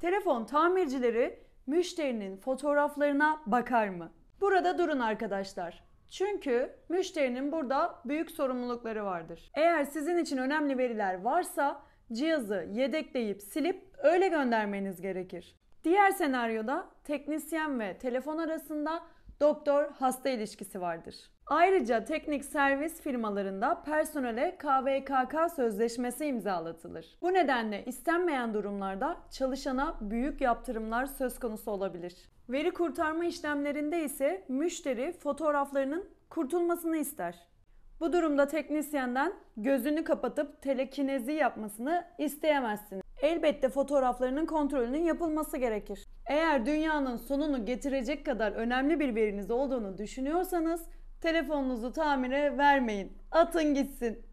Telefon tamircileri müşterinin fotoğraflarına bakar mı? Burada durun arkadaşlar. Çünkü müşterinin burada büyük sorumlulukları vardır. Eğer sizin için önemli veriler varsa cihazı yedekleyip silip öyle göndermeniz gerekir. Diğer senaryoda teknisyen ve telefon arasında doktor hasta ilişkisi vardır. Ayrıca teknik servis firmalarında personele KVKK sözleşmesi imzalatılır. Bu nedenle istenmeyen durumlarda çalışana büyük yaptırımlar söz konusu olabilir. Veri kurtarma işlemlerinde ise müşteri fotoğraflarının kurtulmasını ister. Bu durumda teknisyenden gözünü kapatıp telekinezi yapmasını isteyemezsiniz. Elbette fotoğraflarının kontrolünün yapılması gerekir. Eğer dünyanın sonunu getirecek kadar önemli bir veriniz olduğunu düşünüyorsanız telefonunuzu tamire vermeyin. Atın gitsin.